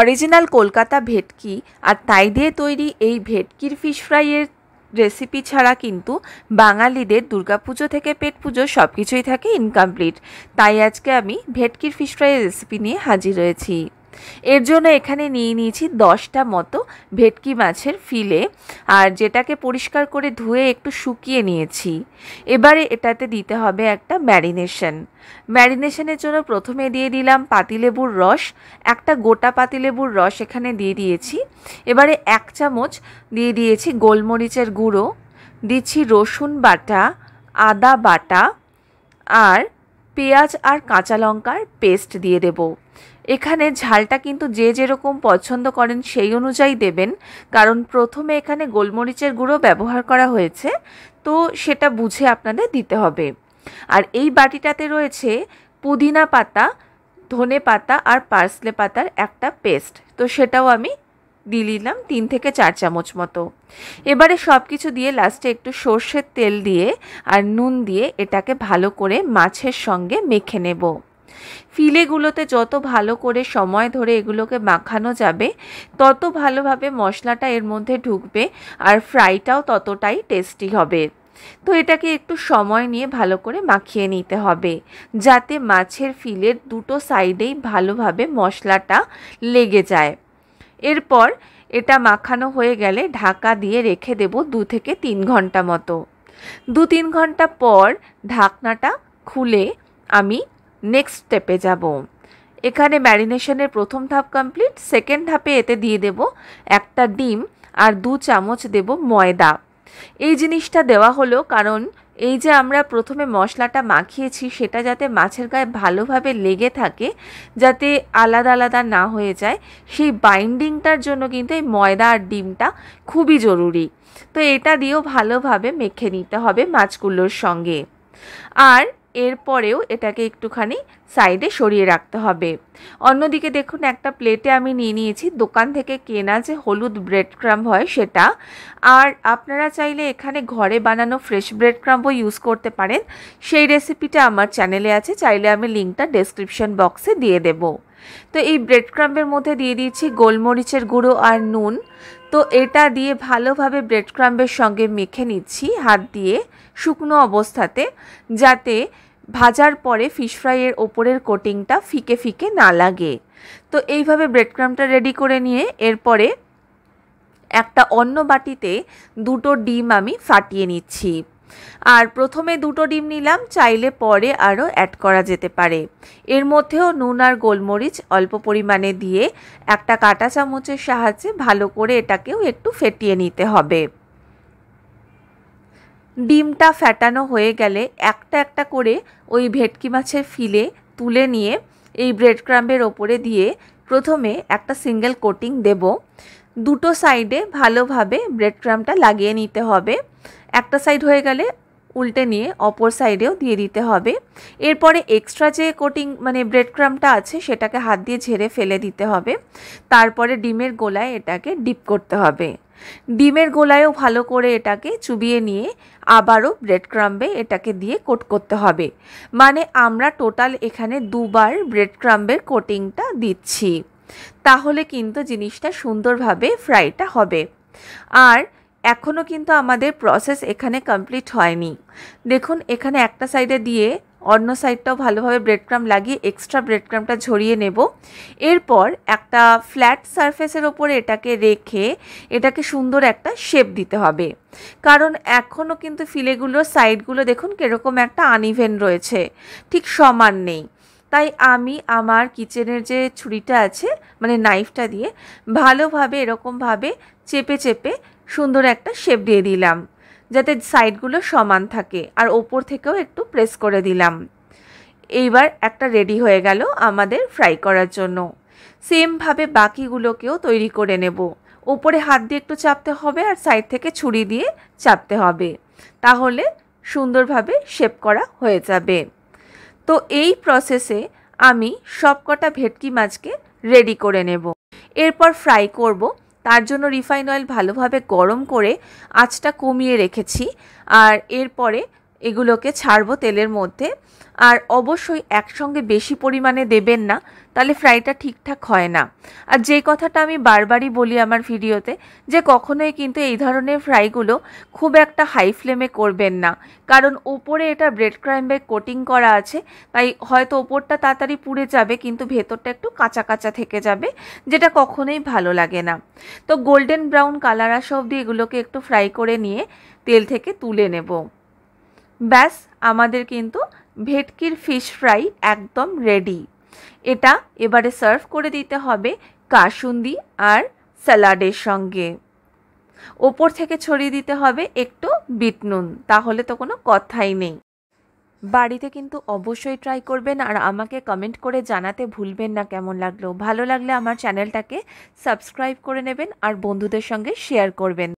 original Kolkata ভেটকি আর তাই দিয়ে তৈরি এই ভেটকির ফিশ ফ্রাইয়ের রেসিপি ছাড়া কিন্তু বাঙালিদের দুর্গাপুজো থেকে পেট পুজো সব কিছুই থাকে ইনকমপ্লিট তাই আজকে আমি ভেটকির ফিশ ফ্রাইয়ের রেসিপি নিয়ে হাজির হয়েছি এর জন্য এখানে নিয়ে নিয়েছি দশটা মতো ভেটকি মাছের ফিলে আর যেটাকে পরিষ্কার করে ধুয়ে একটু শুকিয়ে নিয়েছি এবারে এটাতে দিতে হবে একটা ম্যারিনেশন ম্যারিনেশনের জন্য প্রথমে দিয়ে দিলাম পাতিলেবুর রস একটা গোটা পাতিলেবুর রস এখানে দিয়ে দিয়েছি এবারে এক চামচ দিয়ে দিয়েছি গোলমরিচের গুঁড়ো দিচ্ছি রসুন বাটা আদা বাটা আর পেঁয়াজ আর কাঁচা লঙ্কার পেস্ট দিয়ে দেবো এখানে ঝালটা কিন্তু যে যেরকম পছন্দ করেন সেই অনুযায়ী দেবেন কারণ প্রথমে এখানে গোলমরিচের গুঁড়ো ব্যবহার করা হয়েছে তো সেটা বুঝে আপনাদের দিতে হবে আর এই বাটিটাতে রয়েছে পুদিনা পাতা ধনে পাতা আর পার্সলে পাতার একটা পেস্ট তো সেটাও আমি দিয়ে নিলাম তিন থেকে চার চামচ মতো এবারে সব কিছু দিয়ে লাস্টে একটু সর্ষের তেল দিয়ে আর নুন দিয়ে এটাকে ভালো করে মাছের সঙ্গে মেখে নেবো ফিলেগুলোতে যত ভালো করে সময় ধরে এগুলোকে মাখানো যাবে তত ভালোভাবে মশলাটা এর মধ্যে ঢুকবে আর ফ্রাইটাও ততটাই টেস্টি হবে তো এটাকে একটু সময় নিয়ে ভালো করে মাখিয়ে নিতে হবে যাতে মাছের ফিলের দুটো সাইডেই ভালোভাবে মশলাটা লেগে যায় এরপর এটা মাখানো হয়ে গেলে ঢাকা দিয়ে রেখে দেব দু থেকে তিন ঘন্টা মতো দু তিন ঘন্টা পর ঢাকনাটা খুলে আমি নেক্সট স্টেপে যাব এখানে ম্যারিনেশনের প্রথম ধাপ কমপ্লিট সেকেন্ড ধাপে এতে দিয়ে দেব একটা ডিম আর দু চামচ দেব ময়দা এই জিনিসটা দেওয়া হলো কারণ এই যে আমরা প্রথমে মশলাটা মাখিয়েছি সেটা যাতে মাছের গায়ে ভালোভাবে লেগে থাকে যাতে আলাদা আলাদা না হয়ে যায় সেই বাইন্ডিংটার জন্য কিন্তু এই ময়দা আর ডিমটা খুবই জরুরি তো এটা দিয়েও ভালোভাবে মেখে নিতে হবে মাছগুলোর সঙ্গে আর এরপরেও এটাকে একটুখানি সাইডে সরিয়ে রাখতে হবে অন্যদিকে দেখুন একটা প্লেটে আমি নিয়ে নিয়েছি দোকান থেকে কেনা যে হলুদ ব্রেড ক্রাম্ব হয় সেটা আর আপনারা চাইলে এখানে ঘরে বানানো ফ্রেশ ব্রেড ক্রাম্বও ইউজ করতে পারেন সেই রেসিপিটা আমার চ্যানেলে আছে চাইলে আমি লিঙ্কটা ডেসক্রিপশন বক্সে দিয়ে দেব তো এই ব্রেড ক্রাম্বের মধ্যে দিয়ে দিয়েছি গোলমরিচের গুঁড়ো আর নুন তো এটা দিয়ে ভালোভাবে ব্রেড ক্রাম্বের সঙ্গে মেখে নিচ্ছি হাত দিয়ে শুকনো অবস্থাতে যাতে ভাজার পরে ফিশ ফ্রাইয়ের ওপরের কোটিংটা ফিকে ফিকে না লাগে তো এইভাবে ব্রেড ক্রামটা রেডি করে নিয়ে এরপরে একটা অন্য বাটিতে দুটো ডিম আমি ফাটিয়ে নিচ্ছি আর প্রথমে দুটো ডিম নিলাম চাইলে পরে আরও অ্যাড করা যেতে পারে এর মধ্যেও নুন আর গোলমরিচ অল্প পরিমাণে দিয়ে একটা কাটা চামচের সাহায্যে ভালো করে এটাকেও একটু ফেটিয়ে নিতে হবে ডিমটা ফ্যাটানো হয়ে গেলে একটা একটা করে ওই ভেটকি মাছের ফিলে তুলে নিয়ে এই ব্রেড ক্রাম্বের ওপরে দিয়ে প্রথমে একটা সিঙ্গেল কোটিং দেব দুটো সাইডে ভালোভাবে ব্রেড ক্রামটা লাগিয়ে নিতে হবে একটা সাইড হয়ে গেলে উল্টে নিয়ে অপর সাইডেও দিয়ে দিতে হবে এরপরে এক্সট্রা যে কোটিং মানে ব্রেড ক্রামটা আছে সেটাকে হাত দিয়ে ঝেড়ে ফেলে দিতে হবে তারপরে ডিমের গোলায় এটাকে ডিপ করতে হবে ডিমের গোলায়ও ভালো করে এটাকে চুবিয়ে নিয়ে আবারও ব্রেড ক্রাম্বে এটাকে দিয়ে কোট করতে হবে মানে আমরা টোটাল এখানে দুবার ব্রেড ক্রাম্বের কোটিংটা দিচ্ছি তাহলে কিন্তু জিনিসটা সুন্দরভাবে ফ্রাইটা হবে আর এখনও কিন্তু আমাদের প্রসেস এখানে কমপ্লিট হয়নি দেখুন এখানে একটা সাইডে দিয়ে অন্য সাইডটাও ভালোভাবে ব্রেড ক্রাম লাগিয়ে এক্সট্রা ব্রেড ক্রামটা ঝরিয়ে নেব এরপর একটা ফ্ল্যাট সারফেসের ওপরে এটাকে রেখে এটাকে সুন্দর একটা শেপ দিতে হবে কারণ এখনও কিন্তু ফিলেগুলোর সাইডগুলো দেখুন কীরকম একটা আনইভেন রয়েছে ঠিক সমান নেই তাই আমি আমার কিচেনের যে ছুরিটা আছে মানে নাইফটা দিয়ে ভালোভাবে এরকমভাবে চেপে চেপে সুন্দর একটা শেপ দিয়ে দিলাম যাতে সাইডগুলো সমান থাকে আর ওপর থেকেও একটু প্রেস করে দিলাম এইবার একটা রেডি হয়ে গেল আমাদের ফ্রাই করার জন্য সেমভাবে বাকিগুলোকেও তৈরি করে নেব ওপরে হাত দিয়ে একটু চাপতে হবে আর সাইড থেকে ছুরি দিয়ে চাপতে হবে তাহলে সুন্দরভাবে শেপ করা হয়ে যাবে তো এই প্রসেসে আমি সবকটা ভেটকি মাছকে রেডি করে নেব এরপর ফ্রাই করব তার জন্য রিফাইন অয়েল ভালোভাবে গরম করে আঁচটা কমিয়ে রেখেছি আর এরপরে এগুলোকে ছাড়বো তেলের মধ্যে আর অবশ্যই একসঙ্গে বেশি পরিমাণে দেবেন না তাহলে ফ্রাইটা ঠিকঠাক হয় না আর যে কথাটা আমি বারবারই বলি আমার ভিডিওতে যে কখনোই কিন্তু এই ধরনের ফ্রাইগুলো খুব একটা হাই ফ্লেমে করবেন না কারণ ওপরে এটা ব্রেড ব্যাগ কোটিং করা আছে তাই হয়তো ওপরটা তাড়াতাড়ি পুড়ে যাবে কিন্তু ভেতরটা একটু কাঁচা কাঁচা থেকে যাবে যেটা কখনোই ভালো লাগে না তো গোল্ডেন ব্রাউন কালার আসা অবধি এগুলোকে একটু ফ্রাই করে নিয়ে তেল থেকে তুলে নেব ব্যাস আমাদের কিন্তু ভেটকির ফিশ ফ্রাই একদম রেডি এটা এবারে সার্ভ করে দিতে হবে কাসুন্দি আর স্যালাডের সঙ্গে ওপর থেকে ছড়িয়ে দিতে হবে একটু বিটনুন তাহলে তো কোনো কথাই নেই বাড়িতে কিন্তু অবশ্যই ট্রাই করবেন আর আমাকে কমেন্ট করে জানাতে ভুলবেন না কেমন লাগলো ভালো লাগলে আমার চ্যানেলটাকে সাবস্ক্রাইব করে নেবেন আর বন্ধুদের সঙ্গে শেয়ার করবেন